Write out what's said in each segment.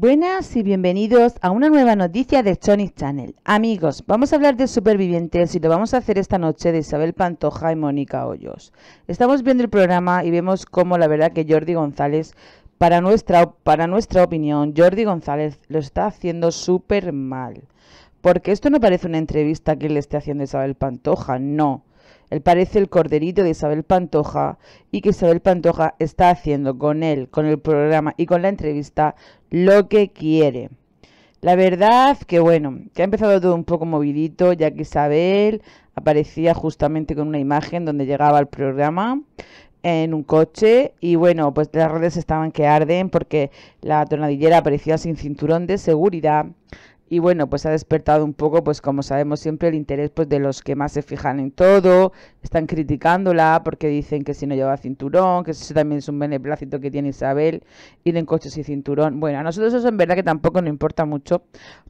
Buenas y bienvenidos a una nueva noticia de Sonic Channel. Amigos, vamos a hablar de Supervivientes y lo vamos a hacer esta noche de Isabel Pantoja y Mónica Hoyos. Estamos viendo el programa y vemos cómo la verdad que Jordi González, para nuestra, para nuestra opinión, Jordi González lo está haciendo súper mal. Porque esto no parece una entrevista que le esté haciendo Isabel Pantoja, no. Él parece el corderito de Isabel Pantoja y que Isabel Pantoja está haciendo con él, con el programa y con la entrevista lo que quiere. La verdad que bueno, que ha empezado todo un poco movidito, ya que Isabel aparecía justamente con una imagen donde llegaba al programa en un coche y bueno, pues las redes estaban que arden porque la tornadillera aparecía sin cinturón de seguridad, y bueno, pues ha despertado un poco, pues como sabemos siempre, el interés pues de los que más se fijan en todo, están criticándola porque dicen que si no lleva cinturón, que eso también es un beneplácito que tiene Isabel, ir en coches y cinturón. Bueno, a nosotros eso en verdad que tampoco nos importa mucho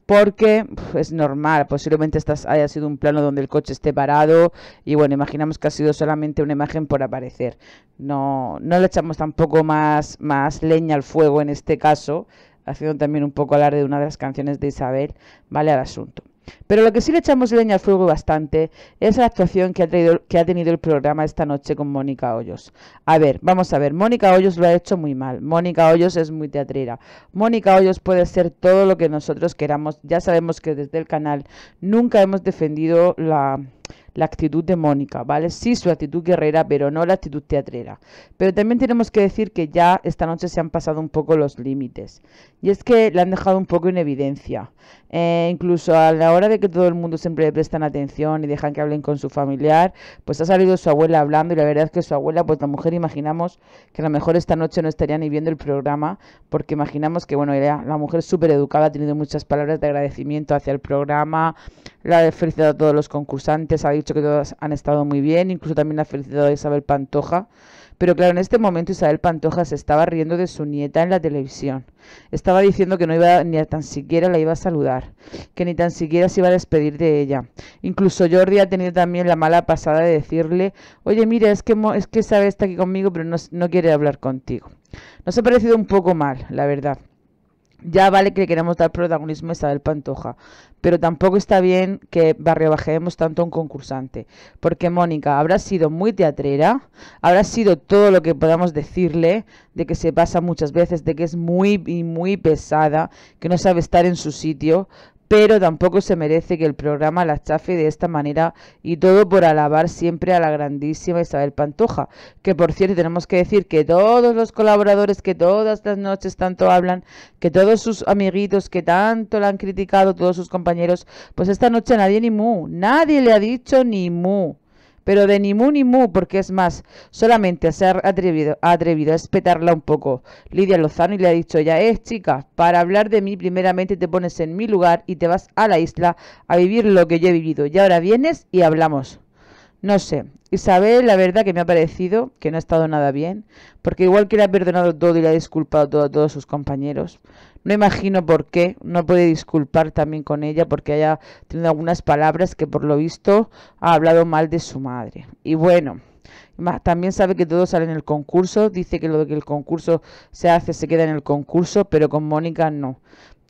porque es normal, posiblemente estás, haya sido un plano donde el coche esté parado y bueno, imaginamos que ha sido solamente una imagen por aparecer. No, no le echamos tampoco más, más leña al fuego en este caso haciendo también un poco alarde de una de las canciones de Isabel, vale al asunto. Pero lo que sí le echamos leña al fuego bastante es la actuación que ha, tenido el programa esta noche con Mónica Hoyos. A ver, vamos a ver, Mónica Hoyos lo ha hecho muy mal. Mónica Hoyos es muy teatrera. Mónica Hoyos puede ser todo lo que nosotros queramos. Ya sabemos que desde el canal nunca hemos defendido la la actitud de Mónica, ¿vale? Sí, su actitud guerrera, pero no la actitud teatrera. Pero también tenemos que decir que ya esta noche se han pasado un poco los límites. Y es que la han dejado un poco en evidencia. Eh, incluso a la hora de que todo el mundo siempre le prestan atención y dejan que hablen con su familiar, pues ha salido su abuela hablando y la verdad es que su abuela, pues la mujer, imaginamos que a lo mejor esta noche no estaría ni viendo el programa, porque imaginamos que, bueno, era la mujer súper educada, ha tenido muchas palabras de agradecimiento hacia el programa, la ha felicitado a todos los concursantes, ha dicho que todas han estado muy bien, incluso también la felicidad de Isabel Pantoja. Pero claro, en este momento Isabel Pantoja se estaba riendo de su nieta en la televisión. Estaba diciendo que no iba ni tan siquiera la iba a saludar, que ni tan siquiera se iba a despedir de ella. Incluso Jordi ha tenido también la mala pasada de decirle, oye, mira, es que, es que sabe está aquí conmigo, pero no, no quiere hablar contigo. Nos ha parecido un poco mal, la verdad. Ya vale que le queremos dar protagonismo a Isabel Pantoja, pero tampoco está bien que bajemos tanto a un concursante, porque Mónica habrá sido muy teatrera, habrá sido todo lo que podamos decirle, de que se pasa muchas veces, de que es muy y muy pesada, que no sabe estar en su sitio, pero tampoco se merece que el programa la chafe de esta manera y todo por alabar siempre a la grandísima Isabel Pantoja, que por cierto tenemos que decir que todos los colaboradores que todas las noches tanto hablan, que todos sus amiguitos que tanto la han criticado, todos sus compañeros, pues esta noche nadie ni mu, nadie le ha dicho ni mu pero de ni mu ni mu, porque es más, solamente se ha atrevido, atrevido a espetarla un poco. Lidia Lozano le ha dicho ya, es chica, para hablar de mí primeramente te pones en mi lugar y te vas a la isla a vivir lo que yo he vivido. Y ahora vienes y hablamos. No sé. Isabel, la verdad que me ha parecido que no ha estado nada bien, porque igual que le ha perdonado todo y le ha disculpado a todos sus compañeros, no imagino por qué no puede disculpar también con ella porque haya tenido algunas palabras que por lo visto ha hablado mal de su madre. Y bueno, también sabe que todo sale en el concurso, dice que lo que el concurso se hace se queda en el concurso, pero con Mónica no.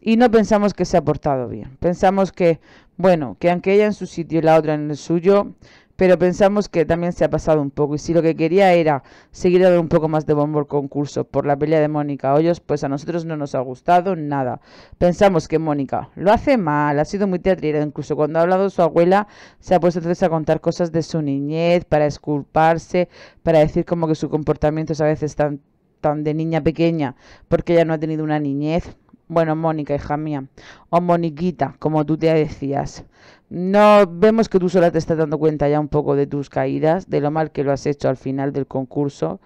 Y no pensamos que se ha portado bien. Pensamos que, bueno, que aunque ella en su sitio y la otra en el suyo, pero pensamos que también se ha pasado un poco y si lo que quería era seguir dando un poco más de bombo al concurso por la pelea de Mónica Hoyos, pues a nosotros no nos ha gustado nada. Pensamos que Mónica lo hace mal, ha sido muy teatrera, incluso cuando ha hablado su abuela se ha puesto entonces a contar cosas de su niñez para esculparse, para decir como que su comportamiento es a veces tan tan de niña pequeña porque ella no ha tenido una niñez. Bueno, Mónica, hija mía, o Moniquita, como tú te decías. No vemos que tú sola te estás dando cuenta ya un poco de tus caídas, de lo mal que lo has hecho al final del concurso,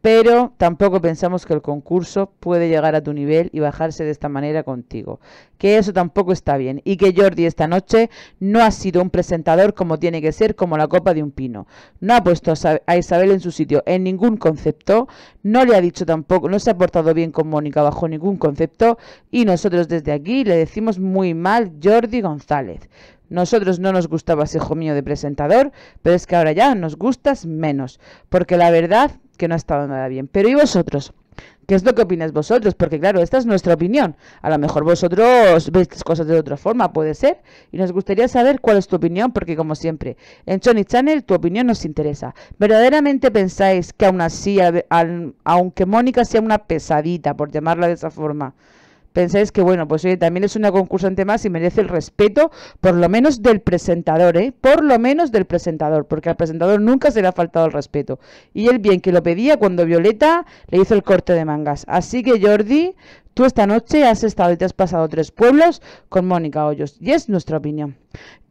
pero tampoco pensamos que el concurso puede llegar a tu nivel y bajarse de esta manera contigo. Que eso tampoco está bien y que Jordi esta noche no ha sido un presentador como tiene que ser, como la copa de un pino. No ha puesto a Isabel en su sitio en ningún concepto, no le ha dicho tampoco, no se ha portado bien con Mónica bajo ningún concepto y nosotros desde aquí le decimos muy mal Jordi González. Nosotros no nos gustabas, hijo mío, de presentador, pero es que ahora ya nos gustas menos, porque la verdad que no ha estado nada bien. Pero ¿y vosotros? ¿Qué es lo que opináis vosotros? Porque claro, esta es nuestra opinión. A lo mejor vosotros veis las cosas de otra forma, puede ser. Y nos gustaría saber cuál es tu opinión, porque como siempre, en Sony Channel tu opinión nos interesa. ¿Verdaderamente pensáis que aún así, aunque Mónica sea una pesadita, por llamarla de esa forma, pensáis que, bueno, pues también es una concursante más y merece el respeto, por lo menos del presentador, ¿eh? Por lo menos del presentador, porque al presentador nunca se le ha faltado el respeto. Y él bien que lo pedía cuando Violeta le hizo el corte de mangas. Así que Jordi, Tú esta noche has estado y te has pasado tres pueblos con Mónica Hoyos y es nuestra opinión.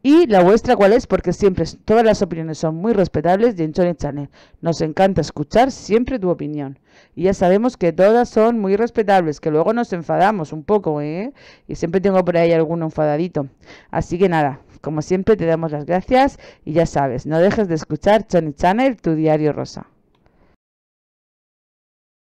¿Y la vuestra cuál es? Porque siempre todas las opiniones son muy respetables y en Channel nos encanta escuchar siempre tu opinión. Y ya sabemos que todas son muy respetables, que luego nos enfadamos un poco, ¿eh? Y siempre tengo por ahí alguno enfadadito. Así que nada, como siempre te damos las gracias y ya sabes, no dejes de escuchar Johnny Channel, tu diario rosa.